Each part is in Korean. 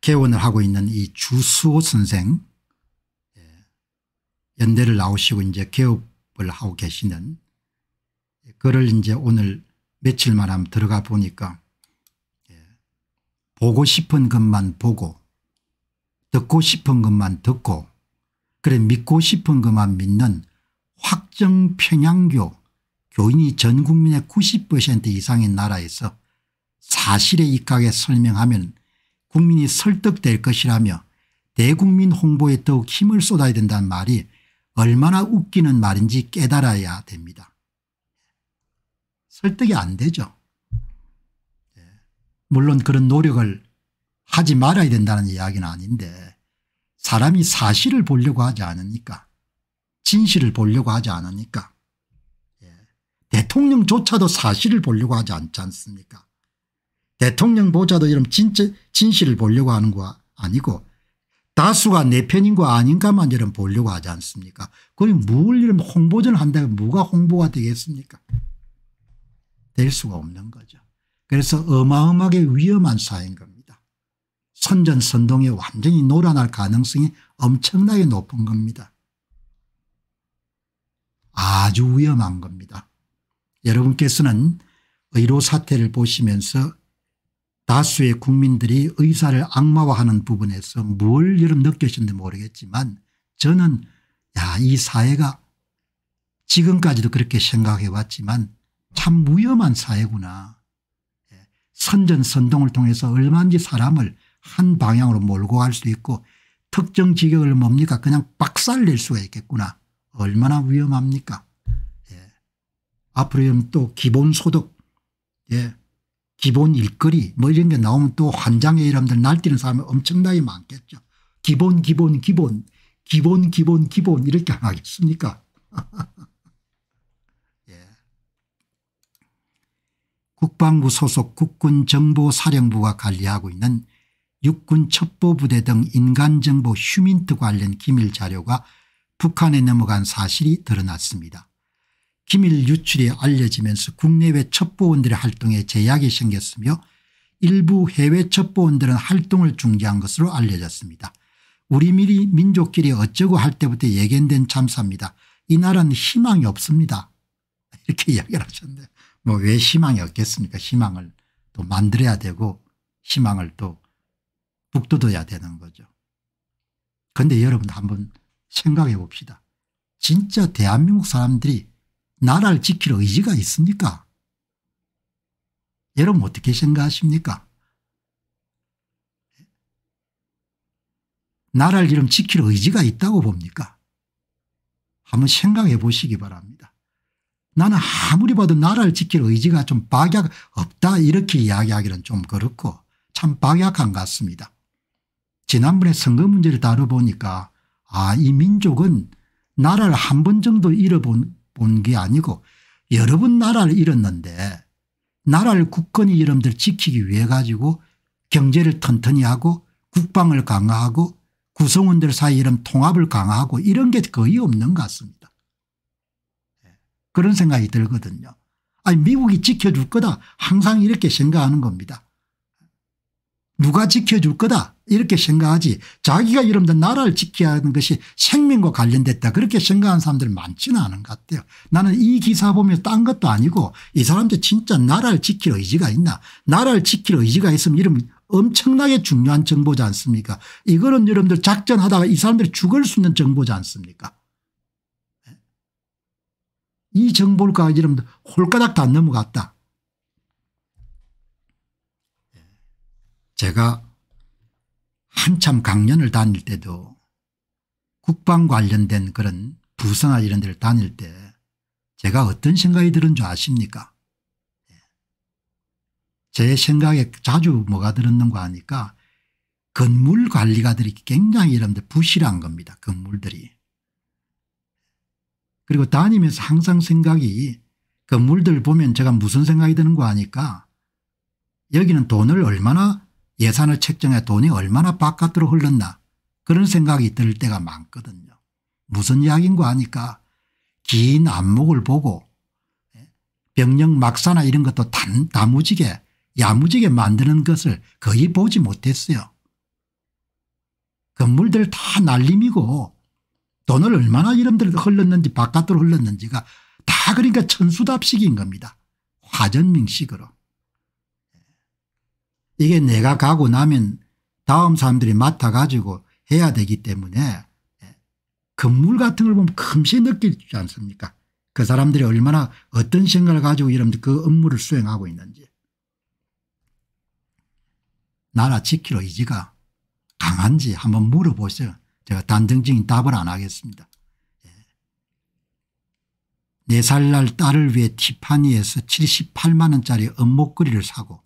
개원을 하고 있는 이 주수호 선생 예, 연대를 나오시고 이제 개업을 하고 계시는 예, 그를 이제 오늘 며칠만 하면 들어가 보니까 예, 보고 싶은 것만 보고 듣고 싶은 것만 듣고 그래 믿고 싶은 것만 믿는 확정 평양교 교인이 전 국민의 90% 이상인 나라에서 사실의 입각에 설명하면 국민이 설득될 것이라며 대국민 홍보에 더욱 힘을 쏟아야 된다는 말이 얼마나 웃기는 말인지 깨달아야 됩니다. 설득이 안 되죠. 예. 물론 그런 노력을 하지 말아야 된다는 이야기는 아닌데 사람이 사실을 보려고 하지 않으니까 진실을 보려고 하지 않으니까 예. 대통령조차도 사실을 보려고 하지 않지 않습니까 대통령 보좌도 이런 진짜 진실을 보려고 하는 거 아니고 다수가 내 편인 거 아닌가만 이런 보려고 하지 않습니까 그걸 뭘 이런 홍보전을 한다면 뭐가 홍보가 되겠습니까 될 수가 없는 거죠. 그래서 어마어마하게 위험한 사인 겁니다. 선전선동에 완전히 놀아날 가능성이 엄청나게 높은 겁니다. 아주 위험한 겁니다. 여러분께서는 의료 사태를 보시면서 다수의 국민들이 의사를 악마화하는 부분에서 뭘 여러분 느끼셨는지 모르겠지만 저는 야 이 사회가 지금까지도 그렇게 생각해 왔지만 참 위험한 사회구나. 예, 선전선동을 통해서 얼마든지 사람을 한 방향으로 몰고 갈 수 있고 특정 지역을 뭡니까 그냥 박살낼 수가 있겠구나. 얼마나 위험합니까. 예. 앞으로 또 기본소득 예. 기본 일거리 뭐 이런 게 나오면 또 환장의 이람들 날뛰는 사람이 엄청나게 많겠죠. 기본 기본 기본 기본 기본 기본 이렇게 하겠습니까 예. 국방부 소속 국군 정보사령부가 관리하고 있는 육군 첩보부대 등 인간정보 휴민트 관련 기밀 자료가 북한에 넘어간 사실이 드러났습니다. 기밀 유출이 알려지면서 국내외 첩보원들의 활동에 제약이 생겼으며 일부 해외 첩보원들은 활동을 중지한 것으로 알려졌습니다. 우리 미리 민족끼리 어쩌고 할 때부터 예견된 참사입니다. 이 나라는 희망이 없습니다. 이렇게 이야기를 하셨는데 뭐 왜 희망이 없겠습니까 희망을 또 만들어야 되고 희망을 또 북돋아야 되는 거죠. 그런데 여러분 한번 생각해 봅시다. 진짜 대한민국 사람들이 나라를 지킬 의지가 있습니까? 여러분 어떻게 생각하십니까? 나라를 이름 지킬 의지가 있다고 봅니까? 한번 생각해 보시기 바랍니다. 나는 아무리 봐도 나라를 지킬 의지가 좀 박약 없다 이렇게 이야기하기는 좀 그렇고 참 박약한 것 같습니다. 지난번에 선거 문제를 다뤄보니까 아이 민족은 나라를 한 번 정도 잃어본 온게 아니고 여러 분 나라를 잃었는데 나라를 국권히 여러분들 지키기 위해 가지고 경제를 튼튼히 하고 국방을 강화하고 구성원들 사이 이런 통합을 강화하고 이런 게 거의 없는 것 같습니다. 그런 생각이 들거든요. 아니 미국이 지켜줄 거다 항상 이렇게 생각하는 겁니다. 누가 지켜줄 거다 이렇게 생각하지 자기가 이름다 나라를 지켜야 하는 것이 생명과 관련됐다 그렇게 생각하는 사람들 많지는 않은 것 같아요. 나는 이 기사 보면서 딴 것도 아니고 이 사람들 진짜 나라를 지킬 의지가 있나 나라를 지킬 의지가 있으면 이름 엄청나게 중요한 정보지 않습니까 이거는 여러분들 작전하다가 이 사람들이 죽을 수 있는 정보지 않습니까 이 정보가 여러분들 홀가닥 다 넘어갔다. 제가 한참 강연을 다닐 때도 국방 관련된 그런 부서나 이런 데를 다닐 때 제가 어떤 생각이 들은 줄 아십니까 예. 제 생각에 자주 뭐가 들었는가 하니까 건물 관리가들이 굉장히 이런데 부실한 겁니다. 건물들이. 그리고 다니면서 항상 생각이 건물들 보면 제가 무슨 생각이 드는 거 아니까 여기는 돈을 얼마나 예산을 책정해 돈이 얼마나 바깥으로 흘렀나 그런 생각이 들 때가 많거든요. 무슨 이야기인가 하니까 긴 안목을 보고 예, 병력 막사나 이런 것도 단, 다무지게 야무지게 만드는 것을 거의 보지 못했어요. 건물들 다 날림이고 돈을 얼마나 이름들 흘렀는지 바깥으로 흘렀는지가 다 그러니까 천수답식인 겁니다. 화전명식으로. 이게 내가 가고 나면 다음 사람들이 맡아가지고 해야 되기 때문에 건물 예, 같은 걸 보면 금시 느끼지 않습니까 그 사람들이 얼마나 어떤 생각을 가지고 여러분들 그 업무를 수행하고 있는지 나라 지키러 의지가 강한지 한번 물어보세요 제가 단정적인 답을 안 하겠습니다 예. 네살 날 딸을 위해 티파니에서 78만 원짜리 업목걸이를 사고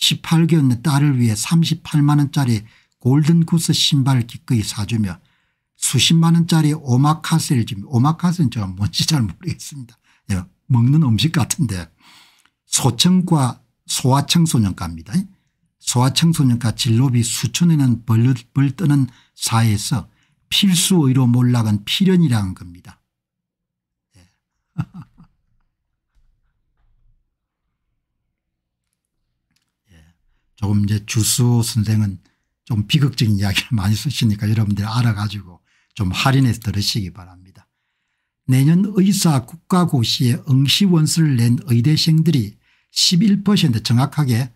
18개월 딸을 위해 38만 원짜리 골든구스 신발을 기꺼이 사주며 수십만 원짜리 오마카세를 줍니 오마카세는 제가 뭔지 잘 모르겠습니다. 예, 먹는 음식 같은데 소청과 소아청소년과입니다. 소아청소년과 진로비 수천에는 벌, 벌 뜨는 사회에서 필수의로 몰락은 필연이라는 겁니다. 예. 조금 이제 주수 선생은 좀 비극적인 이야기를 많이 쓰시니까 여러분들 알아가지고 좀 할인해서 들으시기 바랍니다. 내년 의사 국가고시에 응시원서를 낸 의대생들이 11% 정확하게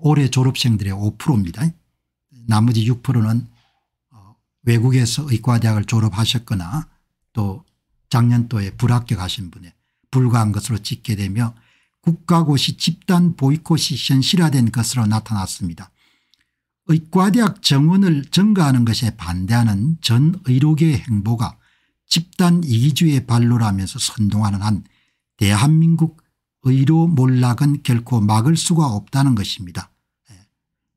올해 졸업생들의 5%입니다. 나머지 6%는 어, 외국에서 의과대학을 졸업하셨거나 또 작년도에 불합격하신 분에 불과한 것으로 찍게 되며 국가고시 집단 보이콧이 현실화된 것으로 나타났습니다. 의과대학 정원을 증가하는 것에 반대하는 전의료계 행보가 집단 이기주의의 발로라면서 선동하는 한 대한민국 의료 몰락은 결코 막을 수가 없다는 것입니다. 예,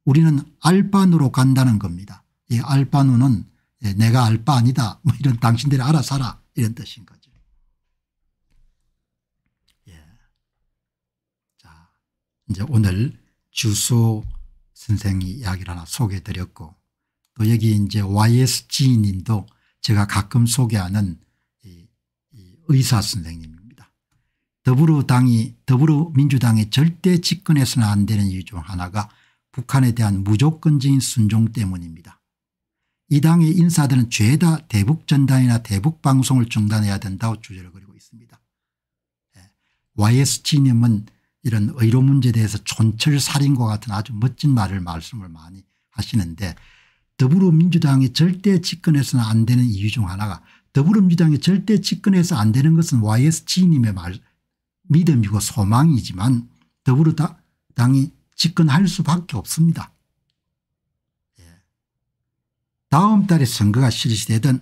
우리는 알바노로 간다는 겁니다. 이 알바노는 예, 내가 알바 아니다 뭐 이런 당신들이 알아서 라 이런 뜻인 거죠. 이제 오늘 주소 선생 이야기를 이 하나 소개해 드렸고 또 여기 이제 YSG 님도 제가 가끔 소개하는 이, 이 의사 선생님입니다. 더불어당이 더불어민주당이 절대 집권해서는 안 되는 이유 중 하나가 북한에 대한 무조건적인 순종 때문입니다. 이 당의 인사들은 죄다 대북전단이나 대북방송을 중단해야 된다고 주제를 그리고 있습니다. 예. YSG님은 이런 의료 문제에 대해서 촌철살인과 같은 아주 멋진 말을 말씀을 많이 하시는데 더불어민주당이 절대 집권해서는 안 되는 이유 중 하나가 더불어민주당이 절대 집권해서 안 되는 것은 YSG님의 말 믿음이고 소망이지만 더불어당이 집권할 수밖에 없습니다. 예. 다음 달에 선거가 실시되든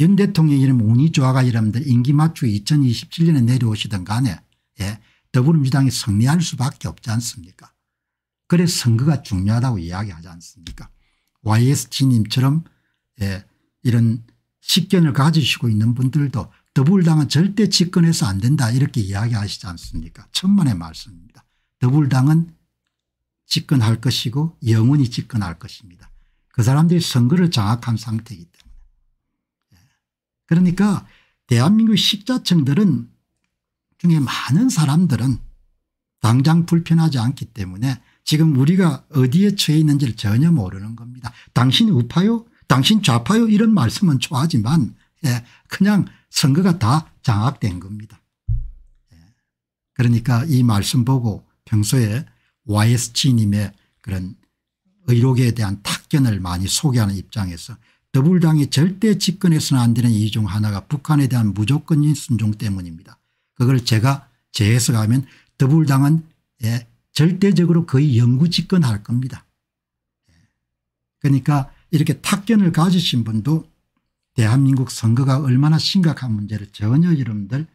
연 대통령 이름 운이 좋아가 이름들 임기 맞추 2027년에 내려오시든 간에 예. 더불어민주당이 승리할 수밖에 없지 않습니까 그래서 선거가 중요하다고 이야기하지 않습니까 ysg님처럼 예, 이런 식견을 가지시고 있는 분들도 더불당은 절대 집권해서 안 된다 이렇게 이야기하시지 않습니까 천만의 말씀입니다. 더불당은 집권할 것이고 영원히 집권할 것입니다. 그 사람들이 선거를 장악한 상태이기 때문에. 예. 그러니까 대한민국 식자층들은 중에 많은 사람들은 당장 불편하지 않기 때문에 지금 우리가 어디에 처해 있는지를 전혀 모르는 겁니다. 당신 우파요 당신 좌파요 이런 말씀은 좋아하지만 예, 그냥 선거가 다 장악된 겁니다. 예, 그러니까 이 말씀 보고 평소에 YSG님의 그런 의록에 대한 탁견을 많이 소개하는 입장에서 더불당이 절대 집권해서는 안 되는 이유 중 하나가 북한에 대한 무조건인 순종 때문입니다. 그걸 제가 재해석하면 더불당은 예, 절대적으로 거의 영구집권할 겁니다. 예. 그러니까 이렇게 탁견을 가지신 분도 대한민국 선거가 얼마나 심각한 문제를 전혀 여러분들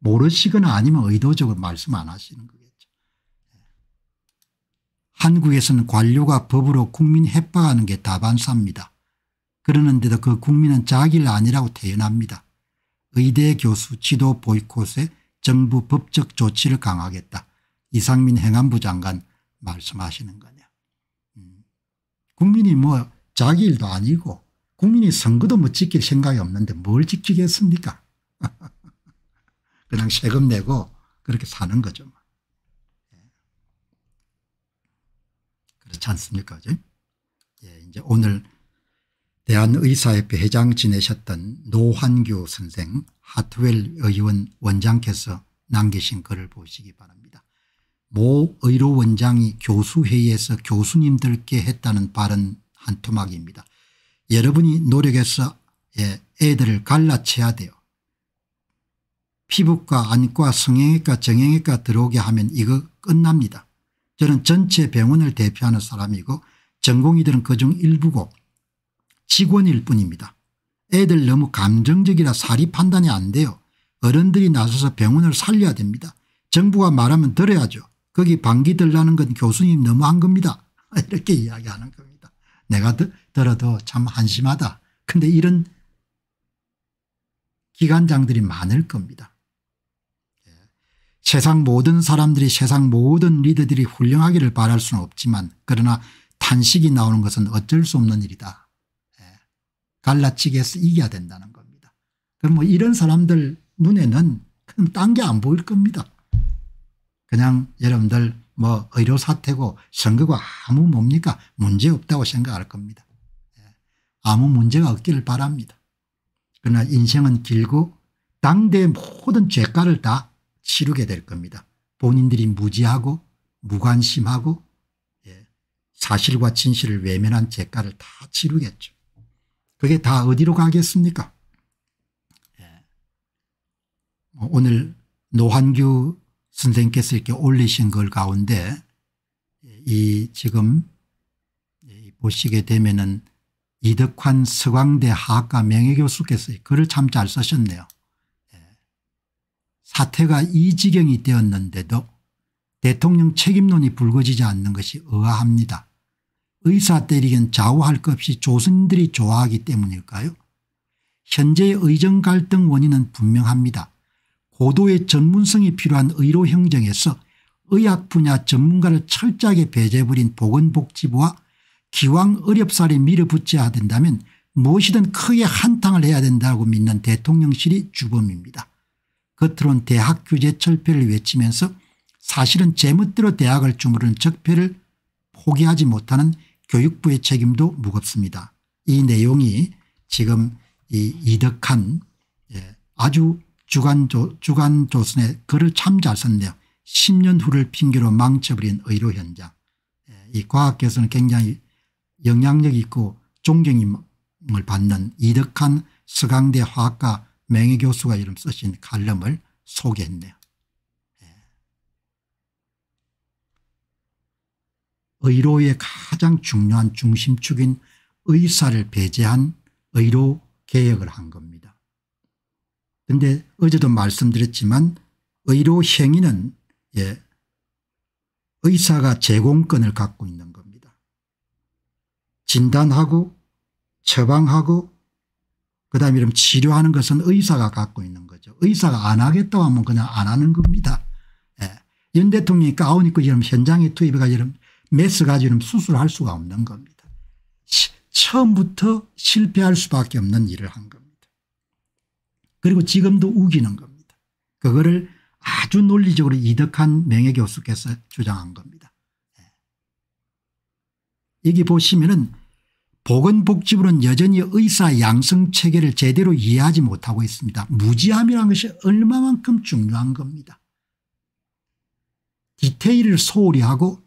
모르시거나 아니면 의도적으로 말씀 안 하시는 거겠죠. 예. 한국에서는 관료가 법으로 국민 협박하는게 다반사입니다. 그러는데도 그 국민은 자기를 아니라고 태어납니다. 의대 교수 지도 보이콧에 정부 법적 조치를 강화하겠다. 이상민 행안부 장관 말씀하시는 거냐. 음. 국민이 뭐 자기 일도 아니고 국민이 선거도 뭐 지킬 생각이 없는데 뭘 지키겠습니까? 그냥 세금 내고 그렇게 사는 거죠. 뭐. 예. 그렇지 않습니까? 예, 이제 오늘 대한의사협회 회장 지내셨던 노환규 선생 하트웰 의원 원장께서 남기신 글을 보시기 바랍니다. 모 의료 원장이 교수회의에서 교수님들께 했다는 발언 한 토막입니다. 여러분이 노력해서 예, 애들을 갈라쳐야 돼요. 피부과 안과 성형외과 정형외과 들어오게 하면 이거 끝납니다. 저는 전체 병원을 대표하는 사람이고 전공의들은 그 중 일부고 직원일 뿐입니다. 애들 너무 감정적이라 사리 판단이 안 돼요. 어른들이 나서서 병원을 살려야 됩니다. 정부가 말하면 들어야죠. 거기 방귀 들라는 건 교수님 너무한 겁니다. 이렇게 이야기하는 겁니다. 내가 들어도 참 한심하다. 근데 이런 기관장들이 많을 겁니다. 예. 세상 모든 사람들이 세상 모든 리더들이 훌륭하기를 바랄 수는 없지만 그러나 탄식이 나오는 것은 어쩔 수 없는 일이다. 갈라치게해서 이겨야 된다는 겁니다. 그럼 뭐 이런 사람들 눈에는 딴게안 보일 겁니다. 그냥 여러분들 뭐 의료 사태고 선거가 아무 뭡니까 문제 없다고 생각할 겁니다. 예. 아무 문제가 없기를 바랍니다. 그러나 인생은 길고 당대의 모든 죄가를 다 치르게 될 겁니다. 본인들이 무지하고 무관심하고 예, 사실과 진실을 외면한 죄가를 다 치르겠죠. 그게 다 어디로 가겠습니까? 예. 뭐 오늘 노한규 선생께서 이렇게 올리신 걸 가운데 이 지금 보시게 되면은 이덕환 서강대 학과 명예교수께서 글을 참잘 쓰셨네요. 예. 사태가 이 지경이 되었는데도 대통령 책임론이 불거지지 않는 것이 의아합니다. 의사 때리기엔 좌우할 것 없이 조선인들이 좋아하기 때문일까요? 현재의 의정 갈등 원인은 분명합니다. 고도의 전문성이 필요한 의료 행정에서 의학 분야 전문가를 철저하게 배제해버린 보건복지부와 기왕 어렵사리 밀어붙여야 된다면 무엇이든 크게 한탕을 해야 된다고 믿는 대통령실이 주범입니다. 겉으론 대학 규제 철폐를 외치면서 사실은 제멋대로 대학을 주무르는 적폐를 포기하지 못하는 교육부의 책임도 무겁습니다. 이 내용이 지금 이 이덕한 예, 아주 주간조, 주간조선의 글을 참 잘 썼네요. 10년 후를 핑계로 망쳐버린 의료 현장. 예, 이 과학계에서는 굉장히 영향력 있고 존경을 받는 이덕한 서강대 화학과 명예교수가 이름 쓰신 칼럼을 소개했네요. 의료의 가장 중요한 중심축인 의사를 배제한 의료 개혁을 한 겁니다. 그런데 어제도 말씀드렸지만 의료 행위는 예, 의사가 제공권을 갖고 있는 겁니다. 진단하고 처방하고 그다음에 이런 치료하는 것은 의사가 갖고 있는 거죠. 의사가 안 하겠다고 하면 그냥 안 하는 겁니다. 예. 윤 대통령이 까오니까 이런 현장에 투입해가 지고 메스 가지는 수술할 수가 없는 겁니다. 시, 처음부터 실패할 수밖에 없는 일을 한 겁니다. 그리고 지금도 우기는 겁니다. 그거를 아주 논리적으로 이득한 명예교수께서 주장한 겁니다. 예. 여기 보시면은 보건복지부는 여전히 의사 양성 체계를 제대로 이해하지 못하고 있습니다. 무지함이라는 것이 얼마만큼 중요한 겁니다. 디테일을 소홀히 하고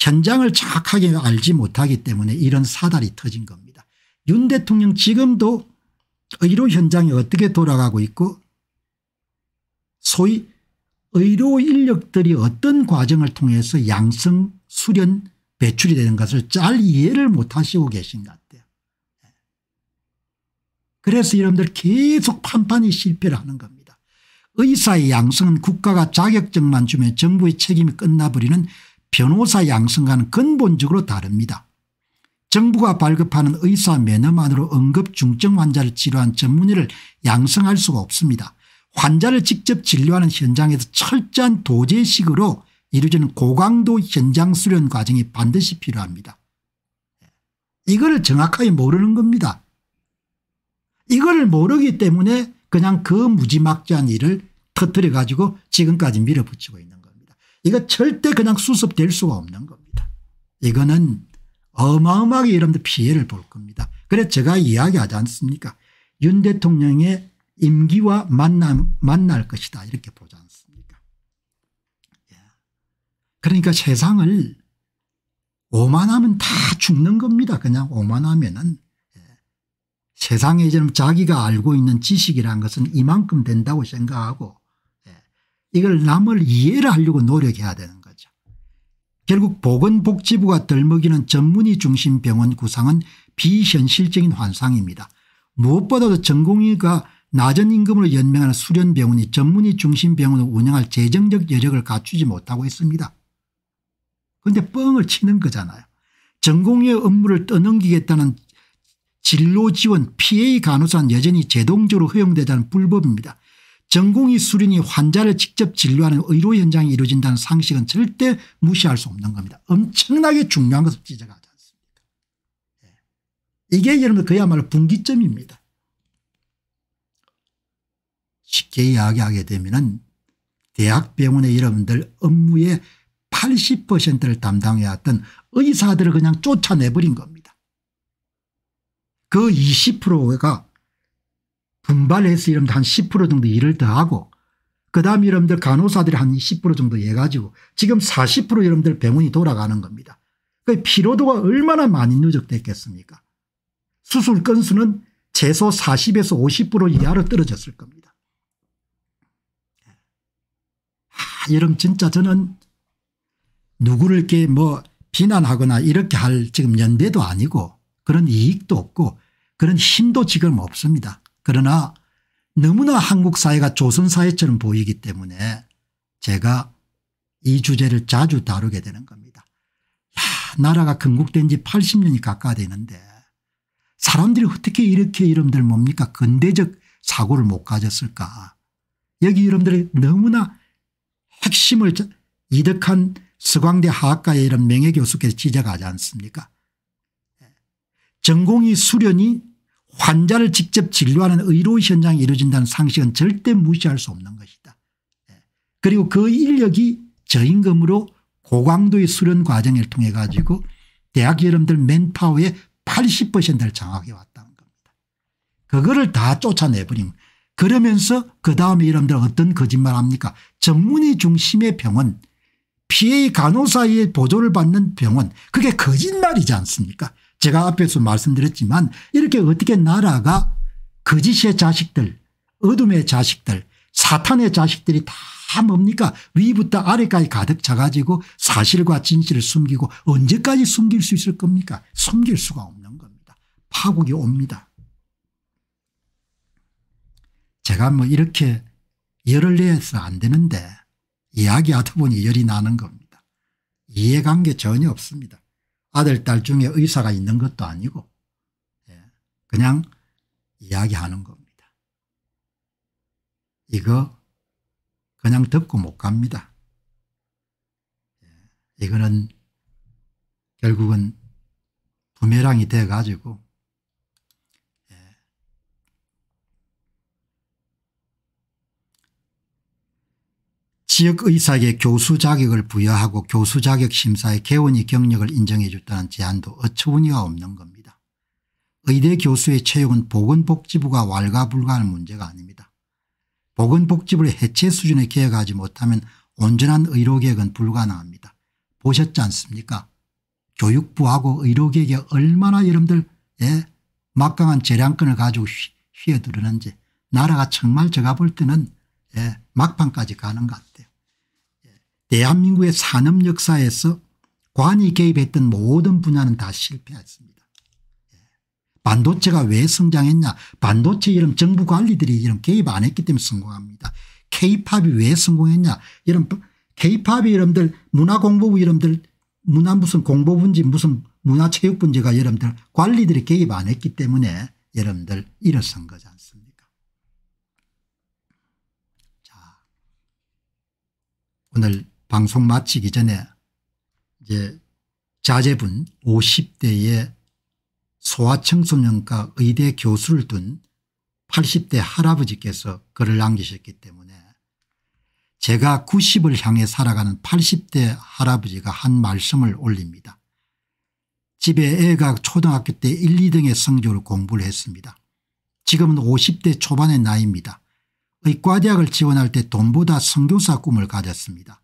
현장을 정확하게 알지 못하기 때문에 이런 사달이 터진 겁니다. 윤 대통령 지금도 의료 현장이 어떻게 돌아가고 있고 소위 의료 인력들이 어떤 과정을 통해서 양성 수련 배출이 되는 것을 잘 이해를 못하시고 계신 것 같아요. 그래서 여러분들 계속 판판히 실패를 하는 겁니다. 의사의 양성은 국가가 자격증만 주면 정부의 책임이 끝나버리는 변호사 양성과는 근본적으로 다릅니다. 정부가 발급하는 의사 면허만으로 응급중증 환자를 치료한 전문의를 양성할 수가 없습니다. 환자를 직접 진료하는 현장에서 철저한 도제식으로 이루어지는 고강도 현장 수련 과정이 반드시 필요합니다. 이거 정확하게 모르는 겁니다. 이거 모르기 때문에 그냥 그 무지막지한 일을 터뜨려 가지고 지금까지 밀어붙이고 있는 이거 절대 그냥 수습될 수가 없는 겁니다. 이거는 어마어마하게 여러분들 피해를 볼 겁니다. 그래서 제가 이야기하지 않습니까 윤 대통령의 임기와 만남, 만날 것이다 이렇게 보지 않습니까 예. 그러니까 세상을 오만하면 다 죽는 겁니다. 그냥 오만하면은 예. 세상에 이제 자기가 알고 있는 지식이란 것은 이만큼 된다고 생각하고 이걸 남을 이해를 하려고 노력해야 되는 거죠. 결국 보건복지부가 덜먹이는 전문의 중심 병원 구상은 비현실적인 환상입니다. 무엇보다도 전공의가 낮은 임금으로 연명하는 수련병원이 전문의 중심 병원을 운영할 재정적 여력을 갖추지 못하고 있습니다. 그런데 뻥을 치는 거잖아요. 전공의 업무를 떠넘기겠다는 진로지원 PA 간호사는 여전히 제동적으로 허용되자는 불법입니다. 전공의 수련이 환자를 직접 진료하는 의료 현장이 이루어진다는 상식은 절대 무시할 수 없는 겁니다. 엄청나게 중요한 것을 지적하지 않습니까 예. 이게 여러분 그야말로 분기점입니다. 쉽게 이야기하게 되면 대학병원의 여러분들 업무의 80%를 담당해왔던 의사들을 그냥 쫓아내버린 겁니다. 그 20%가 분발해서 이러면 한10% 정도 일을 더 하고 그다음 여러분들 간호사들이 한 10% 정도 해가지고 지금 40% 여러분들 병원이 돌아가는 겁니다. 그 피로도가 얼마나 많이 누적됐겠습니까 수술 건수는 최소 40에서 50% 이하로 떨어졌을 겁니다. 아, 여러분 진짜 저는 누구를 이게뭐 비난하거나 이렇게 할 지금 연대도 아니고 그런 이익도 없고 그런 힘도 지금 없습니다. 그러나 너무나 한국 사회가 조선 사회처럼 보이기 때문에 제가 이 주제를 자주 다루게 되는 겁니다. 야, 나라가 건국된 지 80년이 가까이 되는데 사람들이 어떻게 이렇게 이름들 뭡니까 근대적 사고를 못 가졌을까 여기 여러분들이 너무나 핵심을 이득한 서광대학과의 이런 명예교수께서 지적하지 않습니까 예. 전공이 수련이 환자를 직접 진료하는 의료의 현장이 이루어진다는 상식은 절대 무시할 수 없는 것이다. 예. 그리고 그 인력이 저임금으로 고강도의 수련 과정을 통해 가지고 대학 여러분들 맨파워의 80%를 장악해 왔다는 겁니다. 그거를 다쫓아내버리 그러면서 그 다음에 여러분들 어떤 거짓말 합니까 전문의 중심의 병원 피해 간호사의 보조를 받는 병원 그게 거짓말이지 않습니까 제가 앞에서 말씀드렸지만 이렇게 어떻게 나라가 거짓의 자식들 어둠의 자식들 사탄의 자식들이 다 뭡니까 위부터 아래까지 가득 차가지고 사실과 진실을 숨기고 언제까지 숨길 수 있을 겁니까 숨길 수가 없는 겁니다. 파국이 옵니다. 제가 뭐 이렇게 열을 내서 안 되는데 이야기하다 보니 열이 나는 겁니다. 이해관계 전혀 없습니다. 아들 딸 중에 의사가 있는 것도 아니고 예, 그냥 이야기하는 겁니다. 이거 그냥 듣고 못 갑니다. 예, 이거는 결국은 부메랑이 돼가지고 지역의사계 교수 자격을 부여하고 교수 자격 심사에 개원이 경력을 인정해 줬다는 제안도 어처구니가 없는 겁니다. 의대 교수의 채용은 보건복지부가 왈가불가할 문제가 아닙니다. 보건복지부를 해체 수준에 개혁하지 못하면 온전한 의료개혁은 불가능합니다. 보셨지 않습니까 교육부하고 의료계획에 얼마나 여러분들 예? 막강한 재량권을 가지고 휘어들었는지 나라가 정말 제가 볼 때는 예, 막판까지 가는 것 같아요. 대한민국의 산업 역사에서 관이 개입했던 모든 분야는 다 실패했습니다. 예. 반도체가 왜 성장했냐 반도체 이런 정부 관리들이 이런 개입 안 했기 때문에 성공합니다. 케이팝이 왜 성공했냐 이런 케이팝이 여러분들 문화공보부 이름들 문화 무슨 공보부인지 무슨 문화체육부인지가 여러분들 관리들이 개입 안 했기 때문에 여러분들 일어선 거지 않습니까 자 오늘 방송 마치기 전에 이제 자제분 50대의 소아청소년과 의대 교수를 둔 80대 할아버지께서 글을 남기셨기 때문에 제가 90을 향해 살아가는 80대 할아버지가 한 말씀을 올립니다. 집에 애가 초등학교 때 1, 2등의 성적으로 공부를 했습니다. 지금은 50대 초반의 나이입니다. 의과대학을 지원할 때 돈보다 선교사 꿈을 가졌습니다.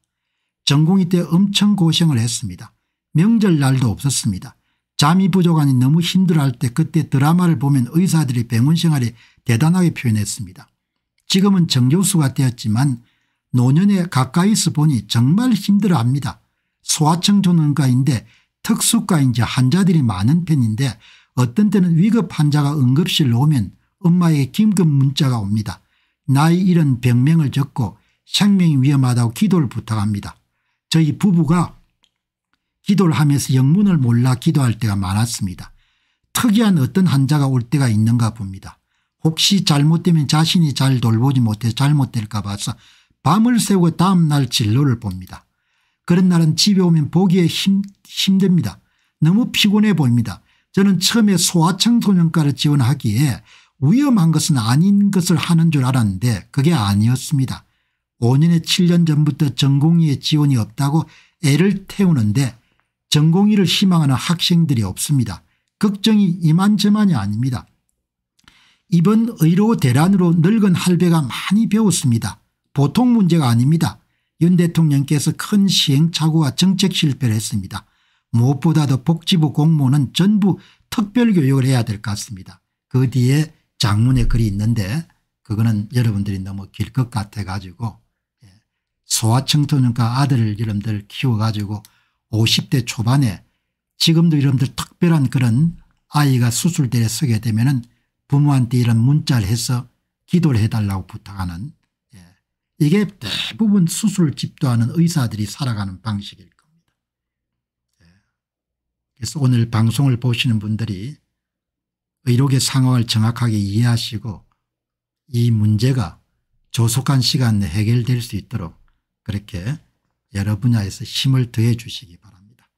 전공이 때 엄청 고생을 했습니다. 명절날도 없었습니다. 잠이 부족하니 너무 힘들어할 때 그때 드라마를 보면 의사들이 병원 생활에 대단하게 표현했습니다. 지금은 정교수가 되었지만 노년에 가까이서 보니 정말 힘들어합니다. 소아청 전문가인데 특수과인지 환자들이 많은 편인데 어떤 때는 위급 환자가 응급실로 오면 엄마에게 긴급 문자가 옵니다. 나의 이런 병명을 적고 생명이 위험하다고 기도를 부탁합니다. 저희 부부가 기도를 하면서 영문을 몰라 기도할 때가 많았습니다. 특이한 어떤 환자가 올 때가 있는가 봅니다. 혹시 잘못되면 자신이 잘 돌보지 못해 잘못될까 봐서 밤을 새우고 다음날 진로를 봅니다. 그런 날은 집에 오면 보기에 힘, 힘듭니다. 너무 피곤해 보입니다. 저는 처음에 소아청소년과를 지원하기에 위험한 것은 아닌 것을 하는 줄 알았는데 그게 아니었습니다. 5년에 7년 전부터 전공의의 지원이 없다고 애를 태우는데 전공의를 희망하는 학생들이 없습니다. 걱정이 이만저만이 아닙니다. 이번 의료 대란으로 늙은 할배가 많이 배웠습니다. 보통 문제가 아닙니다. 윤 대통령께서 큰 시행착오와 정책 실패를 했습니다. 무엇보다도 복지부 공무원은 전부 특별교육을 해야 될 것 같습니다. 그 뒤에 장문의 글이 있는데 그거는 여러분들이 너무 길 것 같아 가지고 소아청소년과 아들을 여러분들 키워가지고 50대 초반에 지금도 여러분들 특별한 그런 아이가 수술대에 서게 되면 은 부모한테 이런 문자를 해서 기도를 해달라고 부탁하는 예. 이게 대부분 수술 집도하는 의사들이 살아가는 방식일 겁니다. 예. 그래서 오늘 방송을 보시는 분들이 의료계 상황을 정확하게 이해하시고 이 문제가 조속한 시간 내 해결될 수 있도록 그렇게 여러 분야에서 힘을 더해 주시기 바랍니다.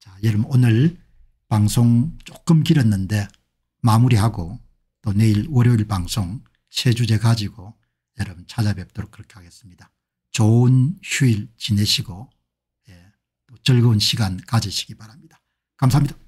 자, 여러분 오늘 방송 조금 길었는데 마무리하고 또 내일 월요일 방송 새 주제 가지고 여러분 찾아뵙도록 그렇게 하겠습니다. 좋은 휴일 지내시고 예, 또 즐거운 시간 가지시기 바랍니다. 감사합니다.